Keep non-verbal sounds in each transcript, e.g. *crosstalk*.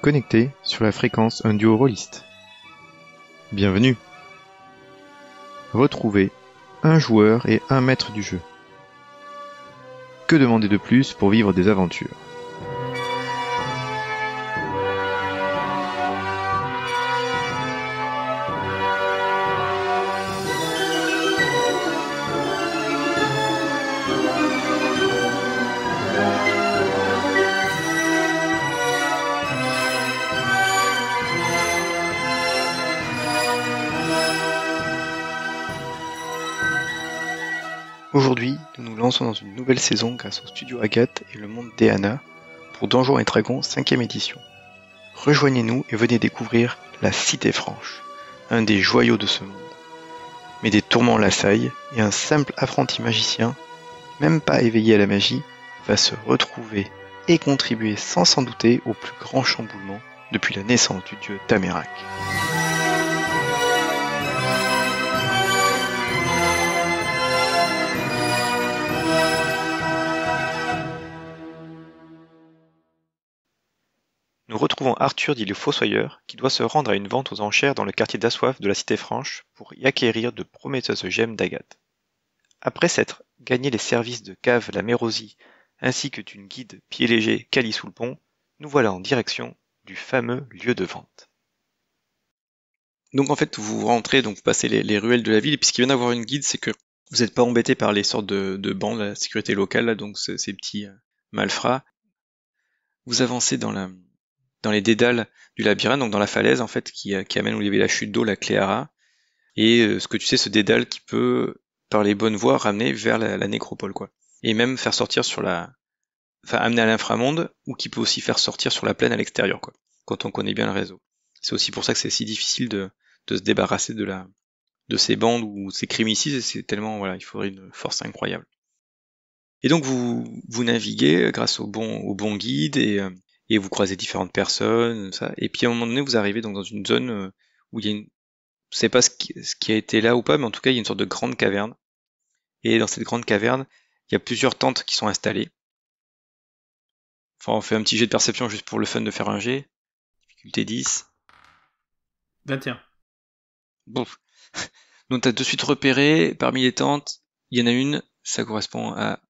connecté sur la fréquence un duo rôliste. Bienvenue. Retrouvez un joueur et un maître du jeu. Que demander de plus pour vivre des aventures Aujourd'hui, nous nous lançons dans une nouvelle saison grâce au studio Agathe et le monde d'Eana pour Donjons et Dragons 5ème édition. Rejoignez-nous et venez découvrir la Cité Franche, un des joyaux de ce monde. Mais des tourments l'assaillent et un simple apprenti magicien, même pas éveillé à la magie, va se retrouver et contribuer sans s'en douter au plus grand chamboulement depuis la naissance du dieu Tamerak. Nous retrouvons Arthur dit le Fossoyeur, qui doit se rendre à une vente aux enchères dans le quartier d'Assoif de la Cité Franche pour y acquérir de prometteuses gemmes d'agate. Après s'être gagné les services de Cave la Mérosie ainsi que d'une guide pied léger Cali sous le pont, nous voilà en direction du fameux lieu de vente. Donc en fait, vous rentrez, donc vous passez les, ruelles de la ville, et puis ce qui vient d'avoir une guide, c'est que vous n'êtes pas embêté par les sortes de, de bancs, la sécurité locale, là, donc ces petits euh, malfrats. Vous avancez dans la, dans les dédales du labyrinthe, donc dans la falaise en fait, qui, euh, amène où il y avait la chute d'eau, la Cléara, et euh, ce que tu sais, ce dédale qui peut, par les bonnes voies, ramener vers la, nécropole, quoi. Et même faire sortir sur la, enfin amener à l'inframonde, ou qui peut aussi faire sortir sur la plaine à l'extérieur, quoi. Quand on connaît bien le réseau. C'est aussi pour ça que c'est si difficile de, se débarrasser de la, de ces bandes ou ces et c'est tellement, voilà, il faudrait une force incroyable. Et donc vous, vous naviguez grâce au bon, au bon guide et, euh, et vous croisez différentes personnes, ça. Et puis à un moment donné, vous arrivez donc dans une zone euh, où il y a une, je sais pas ce qui, a été là ou pas, mais en tout cas, il y a une sorte de grande caverne. Et dans cette grande caverne, il y a plusieurs tentes qui sont installées. Enfin, on fait un petit jet de perception juste pour le fun de faire un jet. Difficulté 10. 21. Bon. Donc tu t'as de suite repéré, parmi les tentes, il y en a une, ça correspond à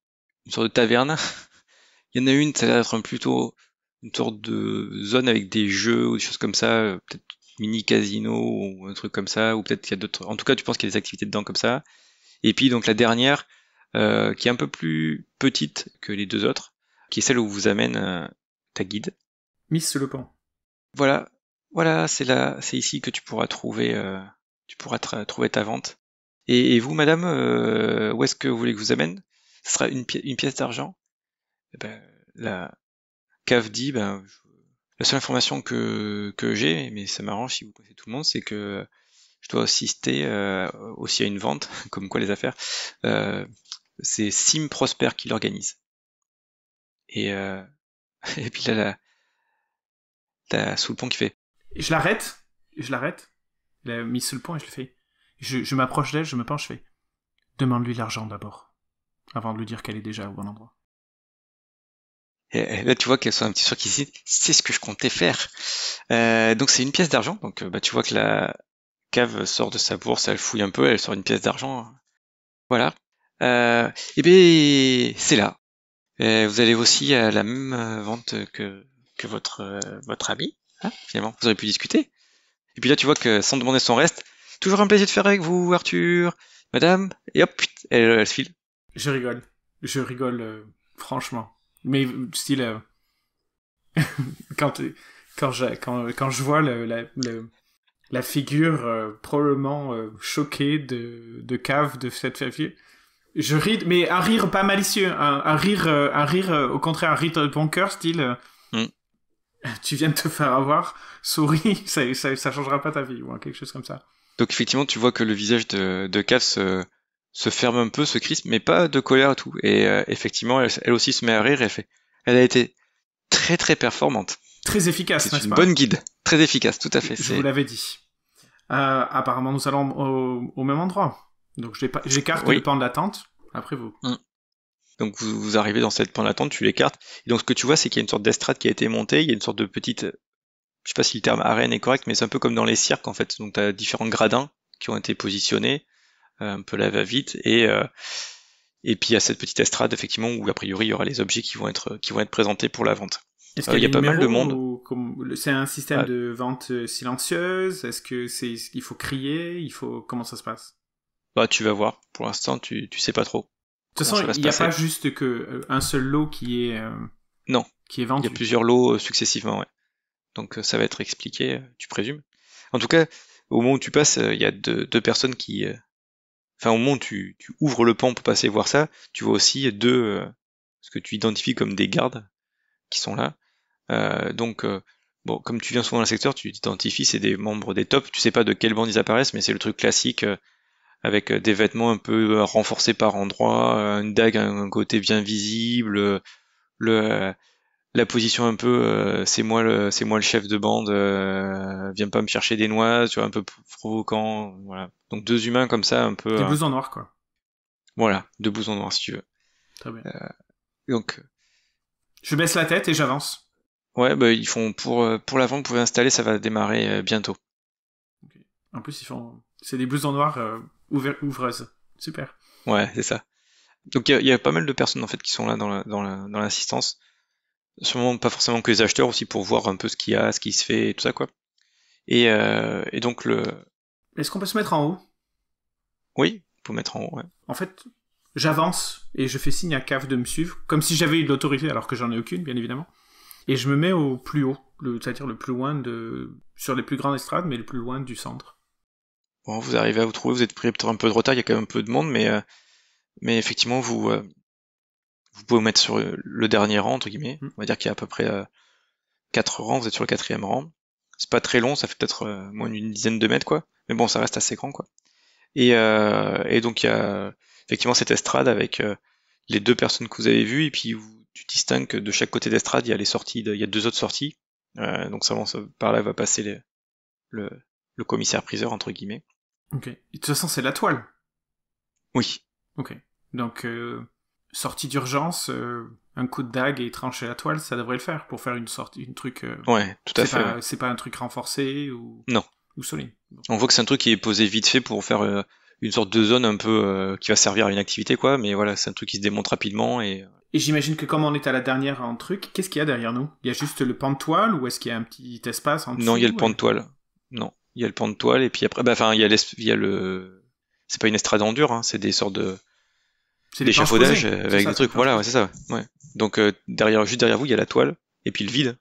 une sorte de taverne. *laughs* Il y en a une, ça a être plutôt une sorte de zone avec des jeux ou des choses comme ça, euh, peut-être mini casino ou un truc comme ça, ou peut-être qu'il y a d'autres. En tout cas, tu penses qu'il y a des activités dedans comme ça. Et puis donc la dernière, euh, qui est un peu plus petite que les deux autres, qui est celle où vous amène euh, ta guide. Miss Le Voilà, voilà, c'est là, c'est ici que tu pourras trouver, tu pourras trouver ta vente. Et, vous, madame, où est-ce que vous voulez que je vous amène Ce sera une, pièce d'argent. Eh ben, la, dit, ben, la seule information que, que j'ai, mais ça m'arrange si vous connaissez tout le monde, c'est que je dois assister euh, aussi à une vente, *laughs* comme quoi les affaires. Euh, c'est Sim Prosper qui l'organise. Et, euh, *laughs* et puis là, là, la sous le pont qui fait. Je l'arrête, je l'arrête. La mise sous le pont et je le fais. Je, je m'approche d'elle, je me penche, je fais. Demande-lui l'argent d'abord, avant de lui dire qu'elle est déjà au bon endroit. Et là, tu vois qu'elle soit un petit qui dit C'est ce que je comptais faire. Euh, donc, c'est une pièce d'argent. Donc, euh, bah, tu vois que la cave sort de sa bourse, elle fouille un peu, elle sort une pièce d'argent. Voilà. Euh, et bien, c'est là. vous allez aussi à la même vente que, que votre, euh, votre ami. Hein, finalement, vous aurez pu discuter. Et puis là, tu vois que sans demander son reste, toujours un plaisir de faire avec vous, Arthur, madame. Et hop, elle, se file. Je rigole. Je rigole, franchement. Mais euh, style. Euh, *laughs* quand, euh, quand, je, quand, je vois le, la, la figure probablement choquée de, de cave de cette fille, je ris, mais un rire pas malicieux, un, un rire, un rire au contraire, un rire de bon cœur, style. Mm. *laughs* Tu viens de te faire avoir, souris, *laughs* ça, ça, changera pas ta vie, ou quelque chose comme ça. Donc effectivement, tu vois que le visage de, de se se ferme un peu, ce crispe, mais pas de colère et tout. Et euh, effectivement, elle, aussi se met à rire et fait. Elle a été très très performante. Très efficace, n'est-ce pas Bonne guide, très efficace, tout à fait. Je vous l'avais dit. Euh, apparemment, nous allons au, même endroit. Donc j'écarte le pan de l'attente. Après vous. Mm. Donc vous, arrivez dans cette pan d'attente, tu l'écartes. Et donc ce que tu vois, c'est qu'il y a une sorte d'estrade qui a été montée. Il y a une sorte de petite, euh, je sais pas si le terme arène est correct, mais c'est un peu comme dans les cirques en fait. Donc tu as différents gradins qui ont été positionnés. Euh, un peu la va-vite. Et, euh, et puis il y a cette petite estrade, effectivement, où a priori il y aura les objets qui vont être, qui vont être présentés pour la vente. Est-ce euh, qu'il y, a pas mal de monde C'est un système de vente silencieuse Est-ce que c'est il faut crier Il faut comment ça se passe Bah tu vas voir. Pour l'instant, tu tu sais pas trop. De toute façon, il n'y a pas juste que un seul lot qui est non qui est vendu. Il y a plusieurs lots successivement. Ouais. Donc ça va être expliqué, tu présumes. En tout cas, au moment où tu passes, il y a deux, deux personnes qui enfin au moment où tu, ouvres le pan pour passer voir ça, tu vois aussi deux, euh, ce que tu identifies comme des gardes qui sont là. Euh, donc, euh, bon, comme tu viens souvent dans le secteur, tu identifies c'est des membres des tops, tu sais pas de quelle bande ils apparaissent, mais c'est le truc classique avec des vêtements un peu renforcés par endroits, une dague un côté bien visible, le la position un peu euh, c'est moi le c'est moi le chef de bande euh, viens pas me chercher des noix tu vois un peu provoquant voilà donc deux humains comme ça un peu des hein. blousons noirs quoi voilà deux blousons noirs si tu veux très bien euh, donc je baisse la tête et j'avance ouais bah, ils font pour pour l'avant vous pouvez installer ça va démarrer bientôt en plus font c'est des blousons noirs ouvreuses super ouais c'est ça donc il y, a pas mal de personnes en fait qui sont là dans l'assistance dans sûrement pas forcément que les acheteurs aussi pour voir un peu ce qu'il y a, ce qui se fait et tout ça quoi. Et, euh, donc le. Est-ce qu'on peut se mettre en haut Oui, pour mettre en haut. Ouais. En fait, j'avance et je fais signe à CAF de me suivre, comme si j'avais eu de l'autorité alors que j'en ai aucune, bien évidemment. Et je me mets au plus haut, c'est-à-dire le plus loin de sur les plus grandes estrades, mais le plus loin du centre. Bon, vous arrivez à vous trouver, vous êtes pris peut-être un peu de retard, il y a quand même un peu de monde, mais euh, mais effectivement vous euh, vous pouvez vous mettre sur euh, le dernier rang, entre guillemets. Hmm. On va dire qu'il y a à peu près euh, quatre rangs, vous êtes sur le quatrième rang. C'est pas très long, ça fait peut-être euh, moins d'une dizaine de mètres, quoi. Mais bon, ça reste assez grand, quoi. Et, et donc, il y a effectivement cette estrade avec les deux personnes que vous avez vues, et puis tu distingues que de chaque côté d'estrade, il y a les sorties, il y a deux autres sorties. donc, ça, par là va passer le, commissaire-priseur, entre guillemets. Ok. de toute façon, c'est la toile. Oui. Ok. Donc, euh, sortie d'urgence, euh, un coup de dague et trancher la toile, ça devrait le faire pour faire une sorte, une truc. Euh, ouais, tout à fait. C'est pas un truc renforcé ou. Non. Ou solide. On voit que c'est un truc qui est posé vite fait pour faire euh, une sorte de zone un peu qui va servir à une activité quoi, mais voilà, c'est un truc qui se démonte rapidement et. Et j'imagine que comme on est à la dernière en truc, qu'est-ce qu'il y a derrière nous Il y a juste le pan de toile ou est-ce qu'il y a un petit espace en dessous Non, il y a le pan de toile. Non, il y a le pan de toile et puis après, bah, enfin, il y a, le. C'est pas une estrade en dur, hein, c'est des sortes de c'est l'échafaudage euh, avec des trucs. Voilà, c'est ça. Ouais. Donc euh, derrière, juste derrière vous, il y a la toile et puis le vide.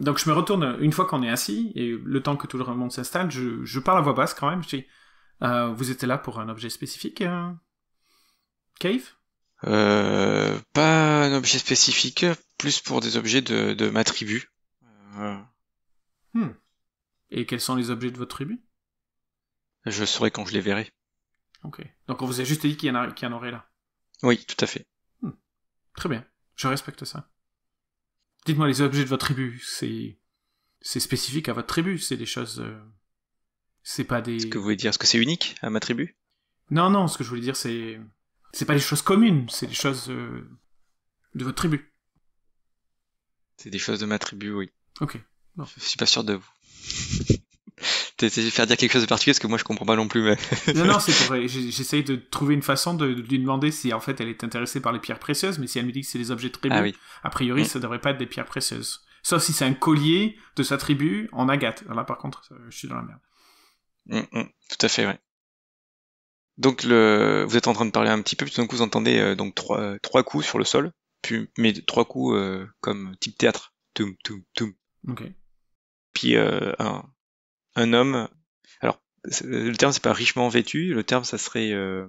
Donc je me retourne une fois qu'on est assis et le temps que tout le monde s'installe, je, parle à voix basse quand même. Je dis, euh, vous étiez là pour un objet spécifique, Cave Pas un objet spécifique, plus pour des objets de, ma tribu. Hmm. Et quels sont les objets de votre tribu Je saurai quand je les verrai. Ok. Donc on vous a juste dit qu'il y, en, aurait là. Oui, tout à fait. Hmm. Très bien. Je respecte ça. Dites-moi les objets de votre tribu. C'est spécifique à votre tribu. C'est des choses. Euh, c'est pas des. Ce que vous voulez dire, est-ce que c'est unique à ma tribu Non, non. Ce que je voulais dire, c'est c'est pas des choses communes. C'est des choses euh, de votre tribu. C'est des choses de ma tribu, oui. Ok. Je suis pas sûr de vous t'essayes de faire dire quelque chose de particulier parce que moi je comprends pas non plus. Mais... non, non, *laughs* c'est pour. J'essaye de trouver une façon de, lui demander si en fait elle est intéressée par les pierres précieuses, mais si elle me dit que c'est des objets très tribu, ah a priori mm. ça devrait pas être des pierres précieuses. Sauf si c'est un collier de sa tribu en agate. là par contre, je suis dans la merde. Mm, mm, tout à fait, ouais. Donc le, vous êtes en train de parler un petit peu, puis tout d'un coup vous entendez euh, donc trois, euh, trois coups sur le sol, puis mais trois coups euh, comme type théâtre, toum toum toum. OK. Puis un, un homme. Alors, le terme, c'est pas richement vêtu, le terme, ça serait euh,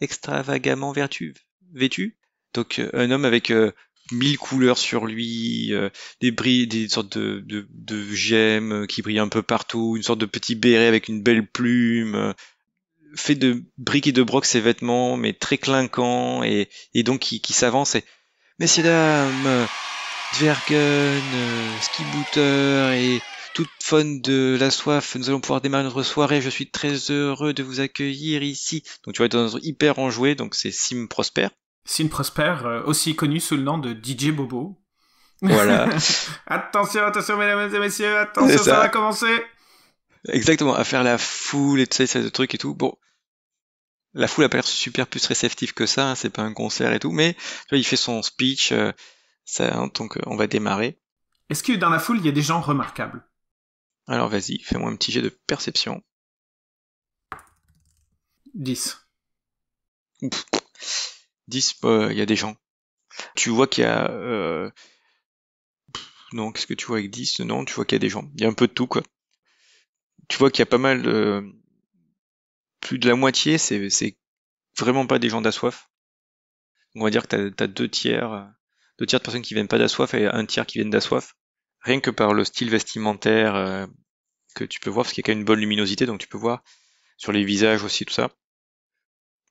extravagamment vertu, vêtu. Donc, euh, un homme avec euh, mille couleurs sur lui, des, bris, des sortes de, de, gemmes qui brillent un peu partout, une sorte de petit béret avec une belle plume, fait de briques et de broc ses vêtements, mais très clinquants, et, et donc qui, qui s'avance et « Messieurs, dames, ski Skibooter et toute fan de la soif, nous allons pouvoir démarrer notre soirée. Je suis très heureux de vous accueillir ici. Donc tu vas être dans notre hyper enjoué, donc c'est Sim Prosper. Sim Prosper, euh, aussi connu sous le nom de DJ Bobo. Voilà. *laughs* attention, attention, mesdames et messieurs, attention, ça. va commencer. Exactement, à faire la foule et tout ça, ce truc et tout. Bon, la foule a pas l'air super plus réceptive que ça, hein, c'est pas un concert et tout, mais tu vois, il fait son speech, euh, ça, donc on va démarrer. Est-ce que dans la foule, il y a des gens remarquables alors vas-y, fais-moi un petit jet de perception. 10. 10, il y a des gens. Tu vois qu'il y a... Euh, non, qu'est-ce que tu vois avec 10 Non, tu vois qu'il y a des gens. Il y a un peu de tout, quoi. Tu vois qu'il y a pas mal... De... Plus de la moitié, c'est vraiment pas des gens d'assoif. On va dire que t'as as deux tiers, deux tiers de personnes qui viennent pas d'assoif et un tiers qui viennent d'assoif rien que par le style vestimentaire euh, que tu peux voir, parce qu'il y a quand même une bonne luminosité, donc tu peux voir sur les visages aussi, tout ça.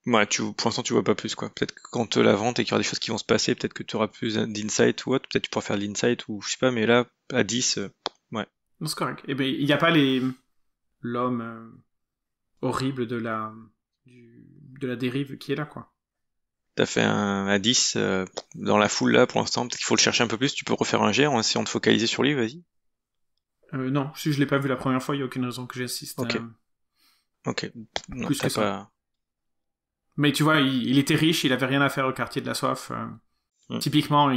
Ouais, tu, pour l'instant, tu vois pas plus, quoi. Peut-être que quand te la vente et qu'il y aura des choses qui vont se passer, peut-être que tu auras plus d'insight ou autre, peut-être tu pourras faire de l'insight ou je sais pas, mais là, à 10, euh, ouais. c'est correct. Et eh ben, il n'y a pas les. L'homme euh, horrible de la. de la dérive qui est là, quoi t'as fait un à 10 euh, dans la foule là pour l'instant, peut-être qu'il faut le chercher un peu plus, tu peux refaire un G en essayant de focaliser sur lui, vas-y. Euh, non, si je l'ai pas vu la première fois, il n'y a aucune raison que j'insiste. Ok. Euh, ok. plus Mais tu vois, il, était riche, il avait rien à faire au quartier de la soif. Typiquement,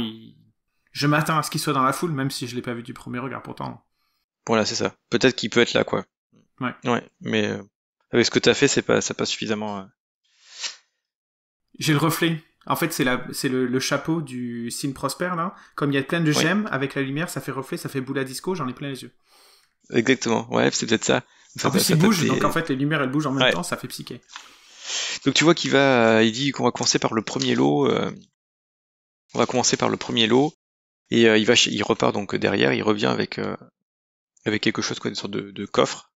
je m'attends à ce qu'il soit dans la foule, même si je l'ai pas vu du premier regard pourtant. Voilà, c'est ça. Peut-être qu'il peut être là, quoi. Ouais. Ouais, mais avec ce que t'as fait, c'est pas, ça pas suffisamment j'ai le reflet. En fait, c'est le, chapeau du signe Prosper là. Comme il y a plein de gemmes avec la lumière, ça fait reflet, ça fait boule à disco. J'en ai plein les yeux. Exactement. Ouais, c'est peut-être ça. En plus, bouge, donc en fait, les lumières elles bougent en même temps, ça fait psyché. Donc tu vois qu'il va, euh, il dit qu'on va commencer par le premier lot. Euh, on va commencer par le premier lot et euh, il va, il repart donc derrière, il revient avec avec quelque chose quoi, une sorte de, coffre.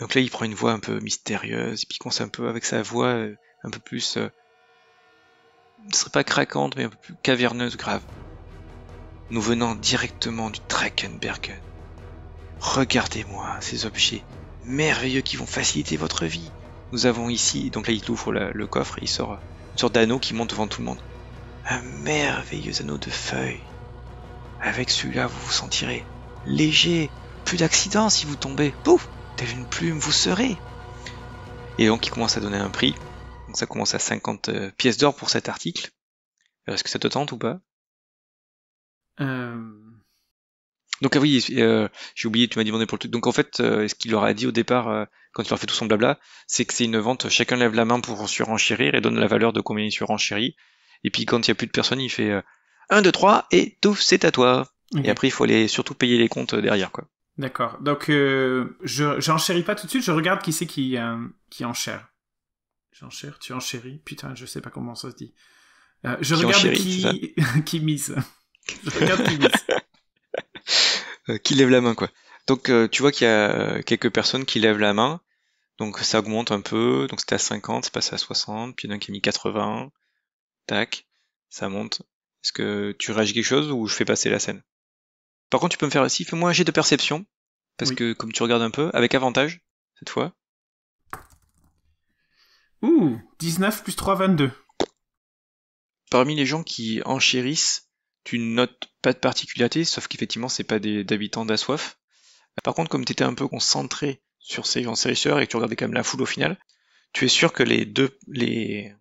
Donc là, il prend une voix un peu mystérieuse, et puis il un peu avec sa voix un peu plus. Euh, ce ne serait pas craquante, mais un peu plus caverneuse, grave. Nous venons directement du Drakenbergen. Regardez-moi ces objets merveilleux qui vont faciliter votre vie. Nous avons ici, donc là il ouvre le coffre et il sort une sorte d'anneau qui monte devant tout le monde. Un merveilleux anneau de feuilles. Avec celui-là, vous vous sentirez léger, plus d'accident si vous tombez. Pouf, telle une plume, vous serez. Et donc il commence à donner un prix ça commence à 50 euh, pièces d'or pour cet article. Euh, est-ce que ça te tente ou pas euh. Donc ah oui, j'ai oublié, tu m'as demandé pour le truc. Donc en fait, ce qu'il leur a dit au départ, quand il leur fais fait tout son blabla, c'est que c'est une vente, chacun lève la main pour surenchérir et donne la valeur de combien il surenchérit. Et puis quand il n'y a plus de personne, il fait 1, 2, 3 et tout, c'est à toi. Et après, il faut aller surtout payer les comptes derrière. quoi. D'accord. Donc je n'enchéris pas tout de suite, je regarde qui c'est qui enchère. J'enchère, tu enchéris. Putain, je sais pas comment ça se dit. Euh, je, regarde *laughs* qui... mise. je regarde qui mise. *laughs* Euh, lève la main, quoi. Donc, euh, tu vois qu'il y a quelques personnes qui lèvent la main. Donc, ça augmente un peu. Donc, c'était à 50, c'est passé à 60. Puis, il y en a un mis 80. Tac. Ça monte. Est-ce que tu réagis quelque chose ou je fais passer la scène Par contre, tu peux me faire aussi, fais-moi un jet de perception. Parce que, comme tu regardes un peu, avec avantage, cette fois. Ouh, 19 plus 3, 22. Parmi les gens qui enchérissent, tu notes pas de particularité, sauf qu'effectivement, c'est pas des habitants d'Assoif. Euh, par contre, comme tu étais un peu concentré sur ces gens et que tu regardais quand même la foule au final, tu es sûr que les deux, les,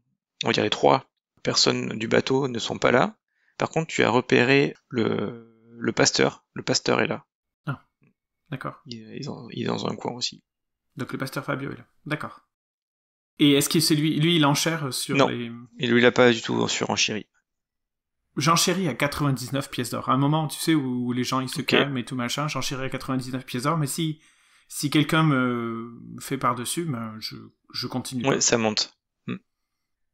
on va dire les trois personnes du bateau ne sont pas là. Par contre, tu as repéré le, pasteur. Le pasteur est là. Ah, d'accord. Il, il, est dans un coin aussi. Donc le pasteur Fabio est là. D'accord. Et est-ce que c'est lui, lui, il enchère sur non. Et lui, il a pas du tout sur enchérie. J'enchéris à 99 pièces d'or. À un moment, tu sais, où, les gens ils se calment et tout machin, j'enchéris à 99 pièces d'or, mais si, si quelqu'un me fait par-dessus, ben, je, continue. Ouais, ça monte. Hmm.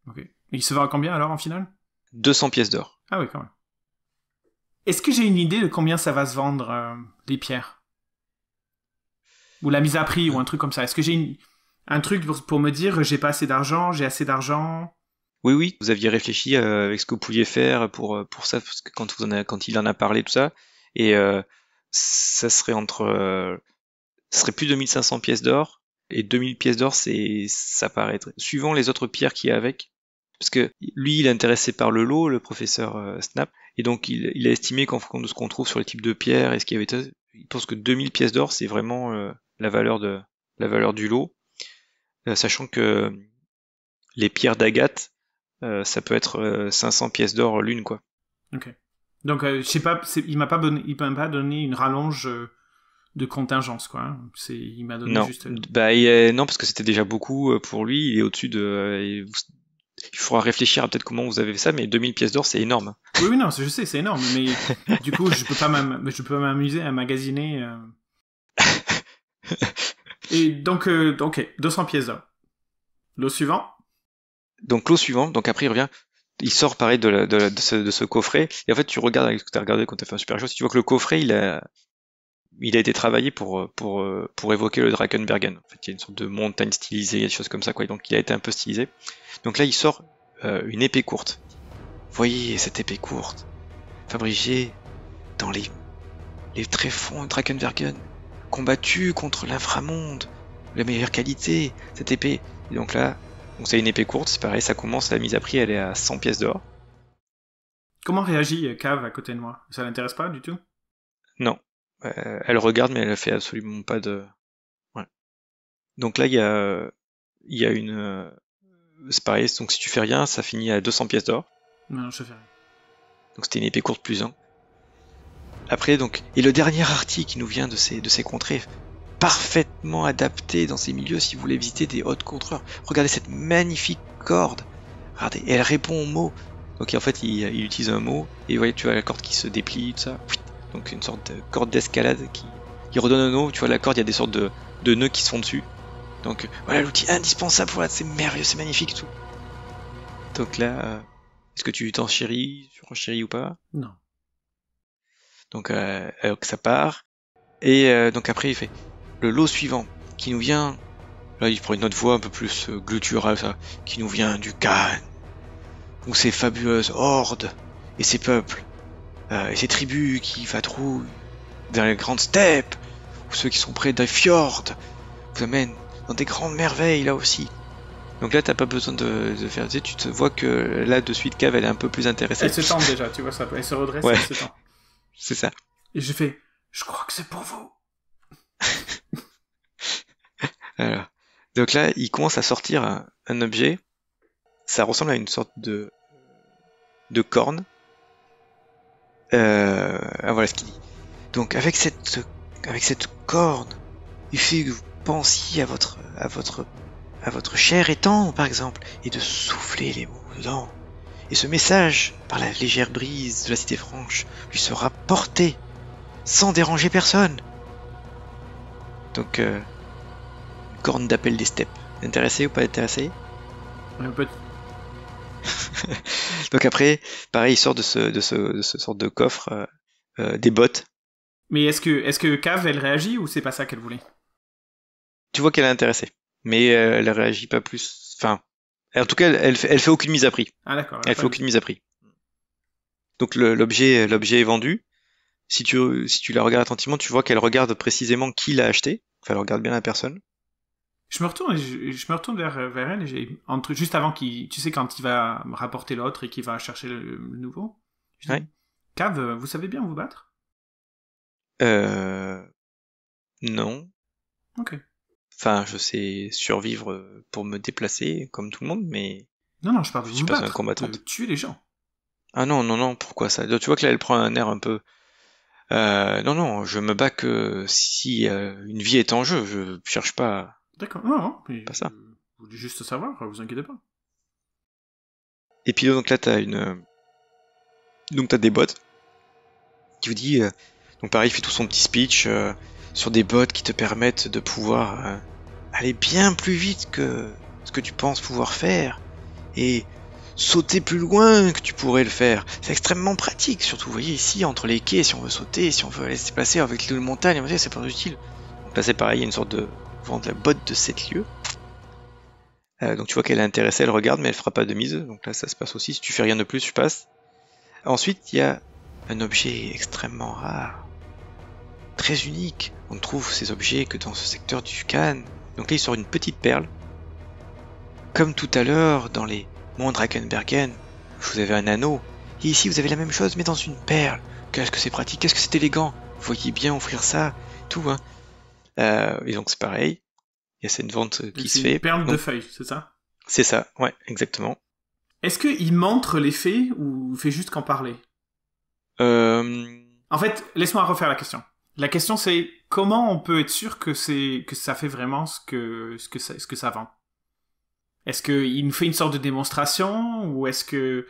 Ok. il se vend à combien alors en finale 200 pièces d'or. Ah oui, quand même. Est-ce que j'ai une idée de combien ça va se vendre, euh, les pierres Ou la mise à prix, ou un truc comme ça Est-ce que j'ai une un truc pour, me dire j'ai pas assez d'argent, j'ai assez d'argent. Oui, oui, vous aviez réfléchi euh, avec ce que vous pouviez faire pour, euh, pour ça, parce que quand, vous en avez quand il en a parlé, tout ça, et euh, ça serait entre. Ce serait plus de 1500 pièces d'or, et 2000 pièces d'or, c'est ça paraît. Suivant les autres pierres qu'il y a avec, parce que lui, il est intéressé par le lot, le professeur Snap, et donc il, a estimé qu'en fonction de ce qu'on trouve sur les types de pierres, et ce qu'il y avait, il pense que 2000 pièces d'or, c'est vraiment la, valeur de, la valeur du lot. Euh, sachant que euh, les pierres d'agate, euh, ça peut être 500 pièces d'or l'une, quoi. Ok. Donc, je sais pas, il m'a pas, il pas donné une rallonge de contingence, quoi. Hein. il non. Bah, non, parce que c'était déjà beaucoup pour lui. Il au-dessus de. Il faudra réfléchir à peut-être comment vous avez fait ça, mais 2000 pièces d'or, c'est énorme. Oui, oui, non, je sais, c'est énorme, mais du coup, je peux pas m'amuser à magasiner. *laughs* Et donc, euh, ok, 200 pièces d'or. L'eau suivant Donc l'eau suivant, donc après il revient, il sort pareil de, de, ce, coffret, et en fait tu regardes avec tu as regardé quand tu as fait un super show, si tu vois que le coffret il a, il a été travaillé pour, pour, pour évoquer le Drakenbergen. En il y a une sorte de montagne stylisée, des choses comme ça, quoi. donc il a été un peu stylisé. Donc là il sort euh, une épée courte. Voyez cette épée courte, fabriquée dans les, les tréfonds Drakenbergen combattu contre l'inframonde, la meilleure qualité, cette épée. donc là, c'est une épée courte, c'est pareil, ça commence, la mise à prix elle est à 100 pièces d'or. Comment réagit euh, Cave à côté de moi Ça l'intéresse pas du tout Non. Euh, elle regarde mais elle fait absolument pas de... Ouais. Donc là, il y a, y a une... Euh, c'est pareil, donc si tu fais rien, ça finit à 200 pièces d'or. Non, je fais rien. Donc c'était une épée courte plus 1. Après, donc, et le dernier article qui nous vient de ces, de ces contrées, parfaitement adapté dans ces milieux si vous voulez visiter des hautes contreurs. Regardez cette magnifique corde. Regardez, elle répond aux mots. Donc en fait, il, il utilise un mot et vous voyez, tu vois la corde qui se déplie, tout ça. Donc une sorte de corde d'escalade qui, il redonne un nom. Tu vois la corde, il y a des sortes de, de nœuds qui se font dessus. Donc voilà l'outil indispensable. Voilà, c'est merveilleux, c'est magnifique tout. Donc là, euh, est-ce que tu t'en chéris tu chéris ou pas Non donc euh, ça part. Et euh, donc après il fait le lot suivant qui nous vient. Là il prend une autre voix un peu plus euh, gluturale, ça, qui nous vient du Khan. où ces fabuleuses hordes et ces peuples et ces tribus qui vadrouillent dans les grandes steppes ou ceux qui sont près des fjords vous amènent dans des grandes merveilles là aussi. Donc là, t'as pas besoin de, faire. Tu, tu te vois que là, de suite, Cave, elle est un peu plus intéressée. Elle se tend déjà, tu vois ça. Elle se redresse, elle c'est ça. Et j'ai fait, je crois que c'est pour vous. *laughs* Alors. Donc là, il commence à sortir un, objet. Ça ressemble à une sorte de de corne. Euh, ah, voilà ce qu'il dit. Donc avec cette avec cette corne, il fait que vous pensiez à votre à votre à votre chair étant par exemple et de souffler les mots dedans et ce message, par la légère brise de la cité franche, lui sera porté sans déranger personne. Donc, euh, corne d'appel des steppes. Intéressé ou pas intéressé Un peu. *laughs* Donc après, pareil, il sort de ce, de ce, de ce sorte de coffre euh, euh, des bottes. Mais est-ce que, est-ce que Cave, elle réagit ou c'est pas ça qu'elle voulait Tu vois qu'elle est intéressée, mais elle réagit pas plus. Enfin, en tout cas, elle, elle fait aucune mise à prix. Ah, elle, ne fait aucune mise à prix. Donc l'objet, l'objet est vendu. Si tu, si tu la regardes attentivement, tu vois qu'elle regarde précisément qui l'a acheté. Enfin, elle regarde bien la personne. Je me retourne, je, me retourne vers, elle. juste avant qu'il, tu sais, quand il va rapporter l'autre et qu'il va chercher le, nouveau. Cave, vous savez bien vous battre Euh. Non. Ok. Enfin, je sais survivre pour me déplacer, comme tout le monde, mais. Non, non, je parle de suis pas De tuer les gens. Ah non, non, non, pourquoi ça Tu vois que là, elle prend un air un peu. Euh, non, non, je me bats que si euh, une vie est en jeu, je cherche pas. D'accord, non, non, pas ça. Je voulais juste savoir, vous inquiétez pas. Et puis donc là, t'as une. Euh, donc t'as des bottes qui vous dit. Euh, donc pareil, fait tout son petit speech. Euh, sur des bottes qui te permettent de pouvoir euh, aller bien plus vite que ce que tu penses pouvoir faire et sauter plus loin que tu pourrais le faire. C'est extrêmement pratique, surtout vous voyez ici entre les quais, si on veut sauter, si on veut aller se déplacer avec les montagnes, c'est pas utile. là c'est pareil, il y a une sorte de vendre la botte de 7 lieu euh, donc tu vois qu'elle est intéressée, elle regarde, mais elle fera pas de mise. Donc là ça se passe aussi, si tu fais rien de plus, tu passes. Ensuite il y a un objet extrêmement rare très unique. On ne trouve ces objets que dans ce secteur du Cannes. Donc là, il sort une petite perle. Comme tout à l'heure, dans les monts Drakenbergen, vous avez un anneau. Et ici, vous avez la même chose, mais dans une perle. Qu'est-ce que c'est pratique, qu'est-ce que c'est élégant. Vous voyez bien offrir ça, tout. Hein. Euh, et donc, c'est pareil. Il y a cette vente euh, qui se fait. Une perle de feuilles, c'est ça C'est ça, ouais, exactement. Est-ce qu'il montre les faits ou fait juste qu'en parler euh, En fait, laisse-moi refaire la question. La question c'est comment on peut être sûr que c'est que ça fait vraiment ce que ce que ça, ce que ça vend. Est-ce qu'il nous fait une sorte de démonstration ou est-ce que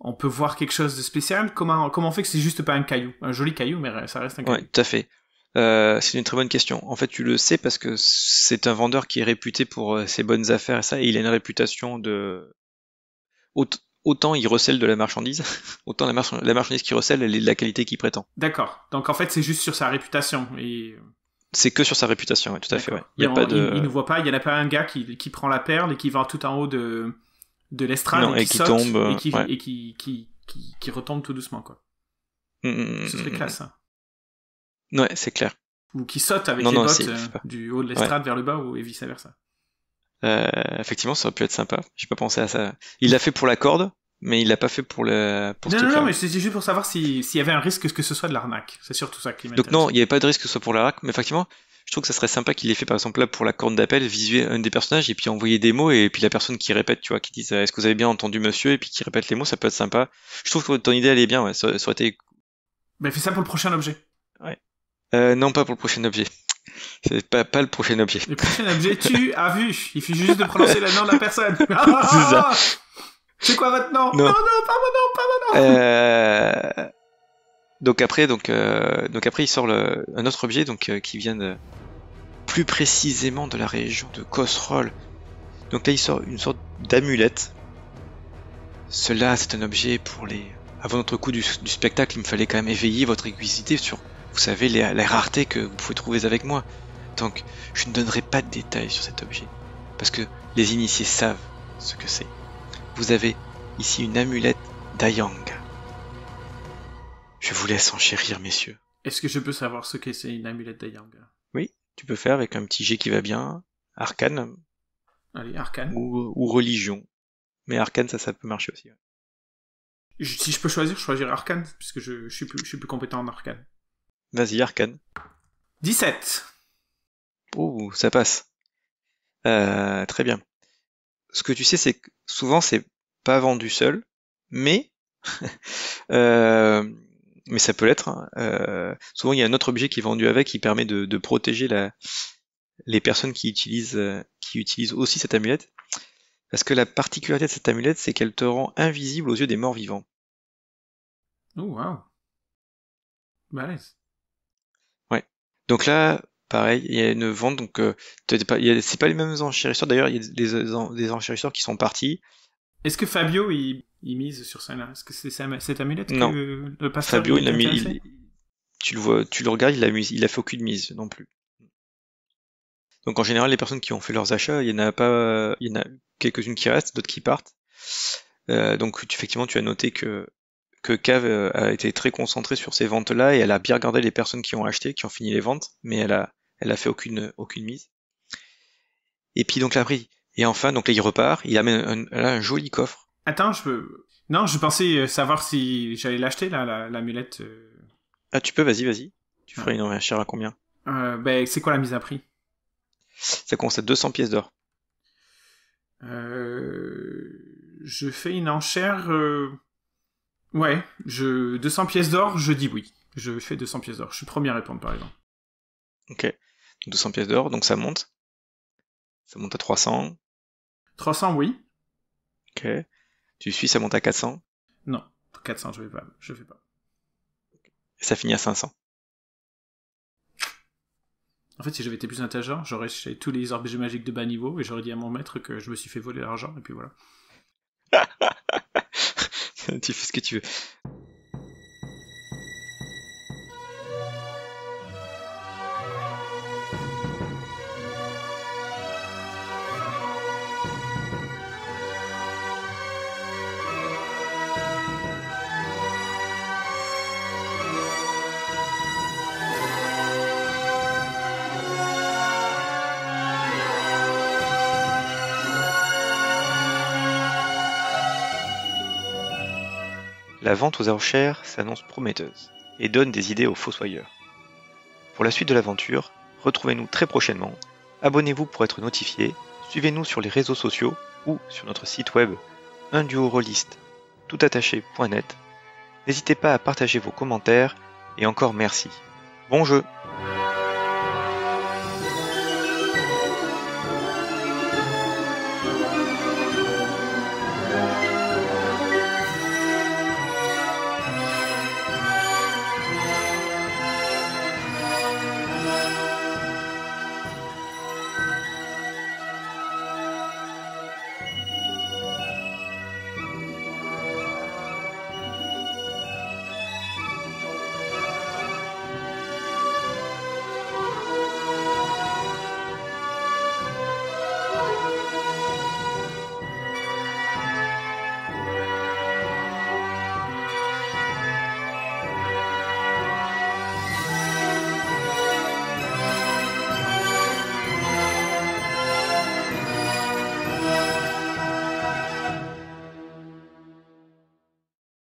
on peut voir quelque chose de spécial Comment comment on fait que c'est juste pas un caillou, un joli caillou, mais ça reste un caillou. Oui, tout à fait. Euh, c'est une très bonne question. En fait, tu le sais parce que c'est un vendeur qui est réputé pour euh, ses bonnes affaires et ça, il a une réputation de autant il recèle de la marchandise, *laughs* autant la, marchandise qu'il recèle, elle est de la qualité qu'il prétend. D'accord. Donc en fait, c'est juste sur sa réputation. Et... C'est que sur sa réputation, tout à fait. Il, y a ne voit pas, il n'y en a pas un gars qui, prend la perle et qui va tout en haut de, l'estrade et, qui, saute et, qui, retombe tout doucement. quoi. Mm, mm, Ce serait mm, classe. Hein. Ouais, c'est clair. Ou qui saute avec les bottes euh, du haut de l'estrade vers le bas ou, et vice-versa. Euh, effectivement, ça aurait pu être sympa. J'ai pas pensé à ça. Il l'a fait pour la corde, mais il l'a pas fait pour le. non, non, non, mais c'était juste pour savoir s'il y avait un risque que ce soit de l'arnaque. C'est surtout ça qui Donc non, il n'y avait pas de risque que ce soit pour l'arnaque, mais effectivement, je trouve que ça serait sympa qu'il ait fait par exemple pour la corde d'appel visuer un des personnages et puis envoyer des mots et puis la personne qui répète tu vois qui dit est-ce que vous avez bien entendu monsieur et puis qui répète les mots ça peut être sympa je trouve que ton idée elle est bien ouais ça, aurait été mais ben, fais ça pour le prochain objet ouais euh, non pas pour le prochain objet c'est pas, pas le prochain objet. Le prochain objet, tu as vu. Il suffit juste de prononcer le nom de la personne. *laughs* c'est quoi votre nom non. non, pas mon nom, pas mon nom. Euh, donc après, donc, euh, donc après, il sort le... un autre objet donc euh, qui vient plus précisément de la région de Cosroll Donc là, il sort une sorte d'amulette. Cela, c'est un objet pour les. Avant notre coup du, du spectacle, il me fallait quand même éveiller votre aiguïsité sur vous savez les, les, raretés que vous pouvez trouver avec moi. Donc, je ne donnerai pas de détails sur cet objet, parce que les initiés savent ce que c'est. Vous avez ici une amulette d'Ayang. Je vous laisse en chérir, messieurs. Est-ce que je peux savoir ce que c'est une amulette d'Ayang Oui, tu peux faire avec un petit jet qui va bien, arcane. Allez, arcane. Ou, religion. Mais arcane, ça, ça peut marcher aussi. si je peux choisir, je choisirai arcane, puisque je, suis plus, je suis plus compétent en arcane. Vas-y, arcane. 17. Ouh, ça passe. Euh, très bien. Ce que tu sais, c'est que souvent, c'est pas vendu seul, mais *laughs* euh, mais ça peut l'être. Hein. Euh, souvent, il y a un autre objet qui est vendu avec, qui permet de, protéger la, les personnes qui utilisent qui utilisent aussi cette amulette. Parce que la particularité de cette amulette, c'est qu'elle te rend invisible aux yeux des morts vivants. Oh wow. Donc là, pareil, il y a une vente, donc euh, c'est pas les mêmes enchérisseurs. D'ailleurs, il y a des, enchérisseurs qui sont partis. Est-ce que Fabio, il, mise sur ça Est-ce que c'est cette amulette non. le Fabio, tu le vois, tu regardes, il a, il fait aucune mise non plus. Donc en général, les personnes qui ont fait leurs achats, il y en a pas, il y en a quelques-unes qui restent, d'autres qui partent. Euh, donc effectivement, tu as noté que que Cave euh, a été très concentrée sur ces ventes-là et elle a bien regardé les personnes qui ont acheté, qui ont fini les ventes, mais elle a, elle a fait aucune, aucune mise. Et puis donc la Et enfin, donc là, il repart, il amène un, joli coffre. Attends, je peux. Non, je pensais euh, savoir si j'allais l'acheter, là, l'amulette. La, mulette. Euh. Ah, tu peux, vas-y, vas-y. Tu ah. ferais une enchère à combien Ben, c'est quoi la mise à prix Ça commence à 200 pièces d'or. Je fais une enchère. Ouais, je 200 pièces d'or, je dis oui. Je fais 200 pièces d'or. Je suis premier à répondre, par exemple. Ok. 200 pièces d'or, donc ça monte. Ça monte à 300. 300, oui. Ok. Tu suis, ça monte à 400 Non, 400, je vais pas. Je vais pas. ça finit à 500. En fait, si j'avais été plus intelligent, j'aurais acheté tous les orbes magiques de bas niveau et j'aurais dit à mon maître que je me suis fait voler l'argent, et puis voilà. *laughs* *laughs* tu fais ce que tu veux. la vente aux enchères s'annonce prometteuse et donne des idées aux fossoyeurs. Pour la suite de l'aventure, retrouvez-nous très prochainement, abonnez-vous pour être notifié, suivez-nous sur les réseaux sociaux ou sur notre site web unduorolist.net. N'hésitez pas à partager vos commentaires et encore merci. Bon jeu